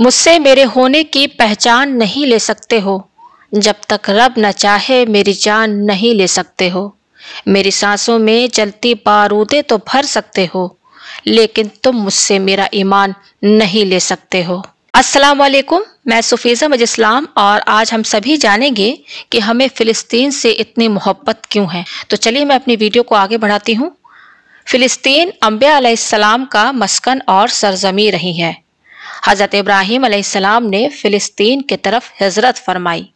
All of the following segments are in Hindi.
मुझसे मेरे होने की पहचान नहीं ले सकते हो जब तक रब न चाहे मेरी जान नहीं ले सकते हो मेरी सांसों में चलती बारूदे तो भर सकते हो लेकिन तुम मुझसे मेरा ईमान नहीं ले सकते हो अस्सलाम वालेकुम मैं सुफीज़ा मज इस्लाम और आज हम सभी जानेंगे कि हमें फ़िलिस्तीन से इतनी मोहब्बत क्यों है तो चलिए मैं अपनी वीडियो को आगे बढ़ाती हूँ फ़िलिस्तीन अम्बिया का मस्कन और सरजमी रही है हज़रत इब्राहिम आसमाम ने फ़िलिस्तीन की तरफ हजरत फरमाई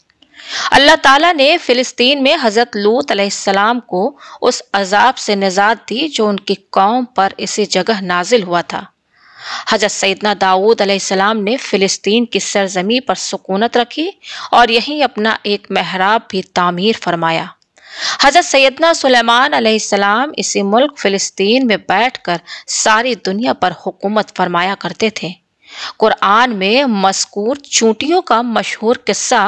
अल्लाह ताला ने फ़िलिस्तीन में हज़रत लूत आसमाम को उस अजाब से निजात दी जो उनकी कौम पर इसी जगह नाजिल हुआ था हजरत सैदना दाऊद आसमाम ने फ़िलिस्तीन की सरजमी पर सुकूनत रखी और यहीं अपना एक महराब भी तामीर फरमाया हजरत सैदना सुलेमान आसमाम इसी मुल्क फ़िलिस्तीन में बैठकर सारी दुनिया पर हुकूमत फरमाया करते थे कुरान में मस्कूर चूंटियों का मशहूर किस्सा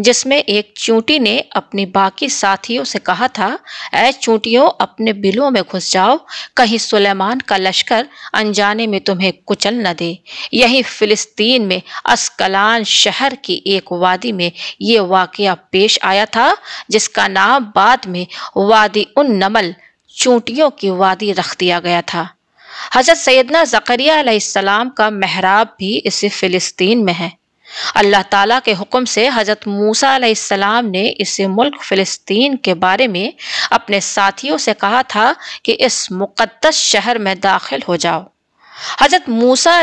जिसमें एक चूंटी ने अपनी बाकी साथियों से कहा था ऐ चूंटियों अपने बिलों में घुस जाओ कहीं सुलेमान का लश्कर अनजाने में तुम्हें कुचल न दे यही फिलिस्तीन में अस्कलान शहर की एक वादी में ये वाकया पेश आया था जिसका नाम बाद में वादी उन नमल चूंटियों की वादी रख दिया गया था हज़रत सैदना ज़करियाम का महराब भी इसे फ़िलिस्तीन में है अल्लाह ताला के हुक्म से हज़रत मूसा ने इसे मुल्क फ़िलिस्तीन के बारे में अपने साथियों से कहा था कि इस मुक़दस शहर में दाखिल हो जाओ हज़रत मूसा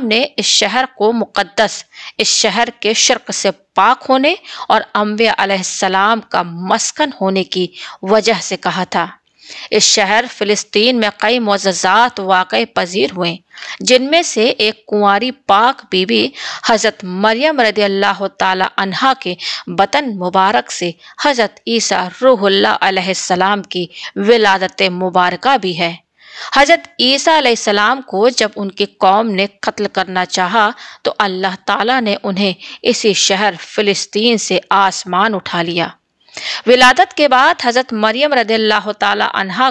ने इस शहर को मुक़दस इस शहर के शर्क से पाक होने और अम्बे का मस्कन होने की वजह से कहा था इस शहर फ़िलिस्तीन में कई मोजात वाक़ पजीर हुए जिनमें से एक कुंवारी पाक बीबी हज़रत मरियम रदी अल्लाह तहा के बतन मुबारक से हज़रत ईसा रूहल्लाम की विलादत मुबारक भी है हज़रत ईसा को जब उनकी कौम ने कत्ल करना चाहा तो अल्लाह ताला ने उन्हें इसी शहर फ़िलिस्तीन से आसमान उठा लिया विलादत के बाद हज़रत मरियम रदील्ला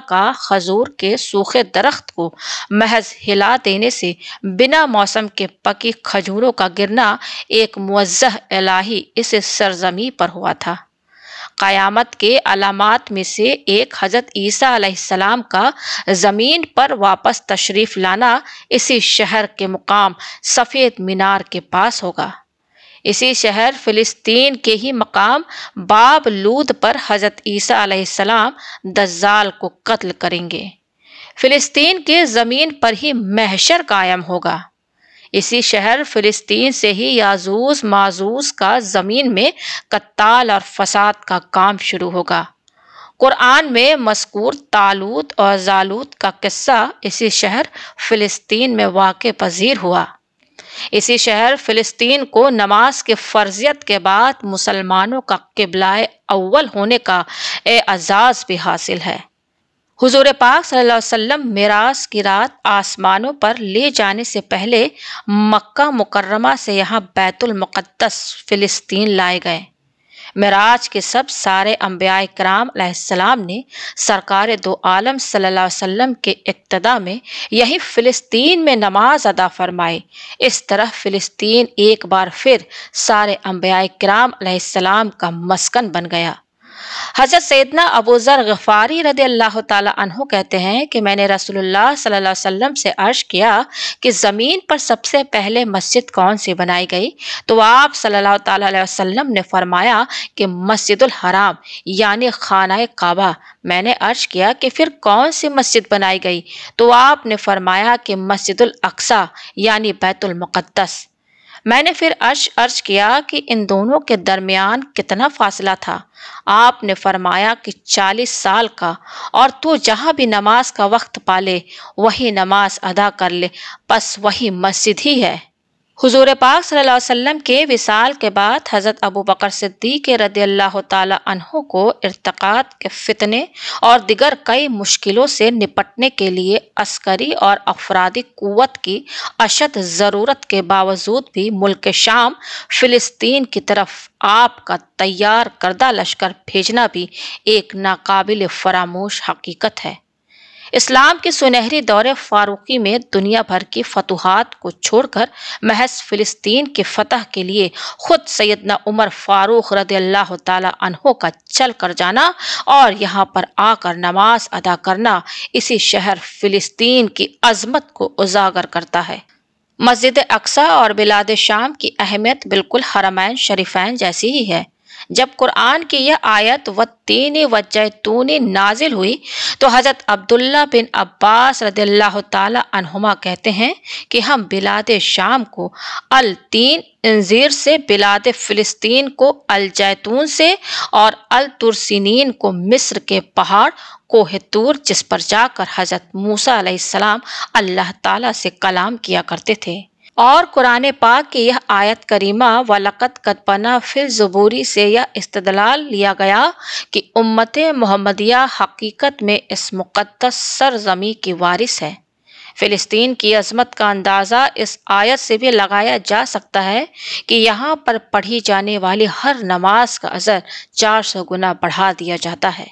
का खजूर के सूखे दरख्त को महज हिला देने से बिना मौसम के पकी खजूरों का गिरना एक मुजह इलाही इस सरजमी पर हुआ था क़यामत के अलामत में से एक हज़रत ईसा का ज़मीन पर वापस तशरीफ़ लाना इसी शहर के मुकाम सफ़ेद मीनार के पास होगा इसी शहर फ़िलिस्तीन के ही मकाम बाब लूद पर हज़रत ईसा अलैहिस्सलाम दज्जाल को कत्ल करेंगे फ़िलिस्तीन के ज़मीन पर ही महशर कायम होगा इसी शहर फ़िलिस्तीन से ही याजूस माजूस का ज़मीन में कत्ताल और फसाद का काम शुरू होगा कुरान में मस्कूर तालूत और जालूत का किस्सा इसी शहर फ़िलिस्तीन में वाक़ पजीर हुआ इसी शहर फ़िलिस्तीन को नमाज के फ़र्जियत के बाद मुसलमानों का किबलाए अव्वल होने का एजाज़ भी हासिल है हुजूर पाक सल्लल्लाहु अलैहि वसल्लम मेराज की रात आसमानों पर ले जाने से पहले मक्का मुकर्रमा से यहाँ बैतुल मुक़द्दस फ़िलिस्तीन लाए गए मराज के सब सारे अम्बिया कराम ने सरकार दो आलम सल्लल्लाहु अलैहि वसल्लम के इब्तदा में यही फ़िलिस्तीन में नमाज अदा फरमाई इस तरह फ़िलिस्तीन एक बार फिर सारे अम्बिया कराम का मस्कन बन गया हज़रत सैदना अबूज़र गफ़ारी रद अल्लाह तह कहते हैं कि मैंने रसोल्ला सल्ला से अर्श किया कि ज़मीन पर सबसे पहले मस्जिद कौन सी बनाई गई तो आप सल्ला वसम ने फरमाया कि मस्जिदुलहराम यानि खाना काबा मैंने अर्श किया कि फिर कौन सी मस्जिद बनाई गई तो आपने फरमाया कि मस्जिद अक्सा यानि बैतुलमक़दस मैंने फिर अर्श अर्श किया कि इन दोनों के दरमियान कितना फासला था आपने फरमाया कि चालीस साल का और तू जहाँ भी नमाज का वक्त पाले वही नमाज अदा कर ले बस वही मस्जिद ही है हुजूर पाक सल्लल्लाहु अलैहि वसल्लम के विसाल के बाद हज़रत अबू बकर सिद्दीक रदी अल्लाह तहों को इरतक़ात के फितने और दिगर कई मुश्किलों से निपटने के लिए अस्करी और अफरादी क़वत की अशद ज़रूरत के बावजूद भी मुल्क शाम फ़िलिस्तीन की तरफ आपका तैयार करदा लश्कर भेजना भी एक नाकबिल फरामोश हकीकत है इस्लाम के सुनहरे दौरे फारूकी में दुनिया भर की फतुहात को छोड़कर महज फिलिस्तीन के फतह के लिए खुद सैदना उमर फारूक रद अल्लाह तहों का चल कर जाना और यहाँ पर आकर नमाज अदा करना इसी शहर फिलिस्तीन की अजमत को उजागर करता है मस्जिद अक्सा और बिलाद शाम की अहमियत बिल्कुल हरमैन शरीफैन जैसी ही है जब कुरान की यह आयत व तीन व जैतून नाजिल हुई तो हज़रत अब्दुल्ला बिन अब्बास रदील्ला तहुमा कहते हैं कि हम बिलाद शाम को अल तीन इंजीर से बिलाद फ़िलिस्तीन को अल जैतून से और अल तुरसिन को मिस्र के पहाड़ कोहतूर जिस पर जाकर हज़रत मूसा सलाम अल्लाह ताला से कलाम किया करते थे और कुरान पाक की यह आयत करीमा वलक़त कदपना फिर ज़बूरी से यह इस्तलाल लिया गया कि उम्मत मोहम्मदिया हकीकत में इस मुक़दस सरजमी की वारिस है फ़िलिस्तीन की अजमत का अंदाज़ा इस आयत से भी लगाया जा सकता है कि यहाँ पर पढ़ी जाने वाली हर नमाज का असर चार सौ गुना बढ़ा दिया जाता है